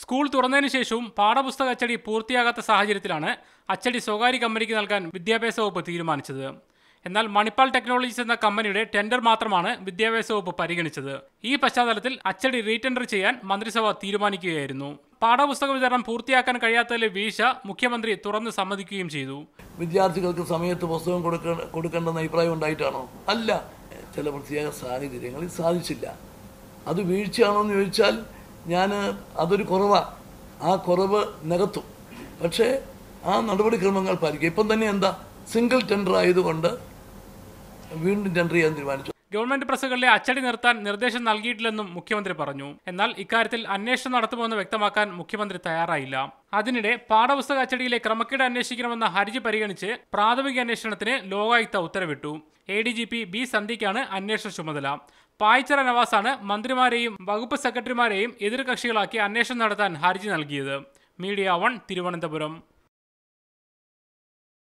school തുറന്നതിന് ശേഷവും പാഠപുസ്തക അച്ചടി പൂർത്തിയാകാത്ത സാഹചര്യത്തിലാണ് അച്ചടി സ്വകാര്യ കമ്പനിക്ക് നൽകാൻ വിദ്യാഭ്യാസ വകുപ്പ് തീരുമാനിച്ചത് എന്നാൽ മണിപ്പാൽ ടെക്നോളജീസ് എന്ന കമ്പനിയുടെ ടെൻഡർ മാത്രമാണ് വിദ്യാഭ്യാസ വകുപ്പ് പരിഗണിച്ചത് ഈ പശ്ചാത്തലത്തിൽ അച്ചടി റീടെൻഡർ ചെയ്യാൻ മന്ത്രിസഭ തീരുമാനിക്കുകയായിരുന്നു പാഠപുസ്തക വിതരണം പൂർത്തിയാക്കാൻ കഴിയാത്തതിലെ വീഴ്ച മുഖ്യമന്ത്രി തുറന്ന് സമ്മതിക്കുകയും ചെയ്തു വിദ്യാർത്ഥികൾക്ക് സമയത്ത് പുസ്തകം കൊടുക്കേണ്ടെന്ന അഭിപ്രായം ഉണ്ടായിട്ടാണോ അല്ല ചില പ്രത്യേക സാഹചര്യങ്ങളിൽ സാധിച്ചില്ല അത് വീഴ്ചയാണോ എന്ന് ചോദിച്ചാൽ ഞാൻ അതൊരു കുറവാണ് ആ കുറവ് നികത്തും പക്ഷേ ആ നടപടിക്രമങ്ങൾ പാലിക്കുക ഇപ്പം തന്നെ എന്താ സിംഗിൾ ടെൻഡർ ആയതുകൊണ്ട് വീണ്ടും ടെൻഡർ ചെയ്യാൻ തീരുമാനിച്ചു ഗവൺമെന്റ് പ്രസ്സുകളിലെ അച്ചടി നിർത്താൻ നിർദ്ദേശം നൽകിയിട്ടില്ലെന്നും മുഖ്യമന്ത്രി പറഞ്ഞു എന്നാൽ ഇക്കാര്യത്തിൽ അന്വേഷണം നടത്തുമെന്ന് വ്യക്തമാക്കാൻ മുഖ്യമന്ത്രി തയ്യാറായില്ല അതിനിടെ പാഠപുസ്തക അച്ചടിയിലെ ക്രമക്കേട് അന്വേഷിക്കണമെന്ന ഹർജി പരിഗണിച്ച് പ്രാഥമിക അന്വേഷണത്തിന് ലോകായുക്ത ഉത്തരവിട്ടു A D G P B സന്ധിക്കാണ് അന്വേഷണ ചുമതല പായ്ച്ചറ നവാസാണ് മന്ത്രിമാരെയും വകുപ്പ് സെക്രട്ടറിമാരെയും എതിർകക്ഷികളാക്കി അന്വേഷണം നടത്താൻ ഹർജി നൽകിയത് മീഡിയ വൺ തിരുവനന്തപുരം